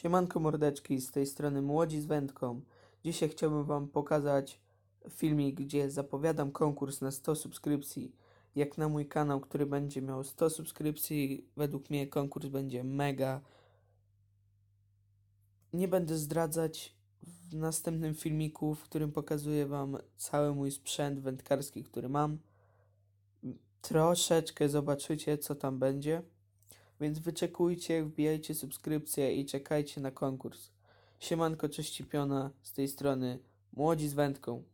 Siemanko mordeczki, z tej strony Młodzi z Wędką. Dzisiaj chciałbym Wam pokazać filmik, gdzie zapowiadam konkurs na 100 subskrypcji. Jak na mój kanał, który będzie miał 100 subskrypcji, według mnie konkurs będzie mega. Nie będę zdradzać w następnym filmiku, w którym pokazuję Wam cały mój sprzęt wędkarski, który mam. Troszeczkę zobaczycie, co tam będzie. Więc wyczekujcie, wbijajcie subskrypcję i czekajcie na konkurs. Siemanko, cześć piona z tej strony. Młodzi z wędką.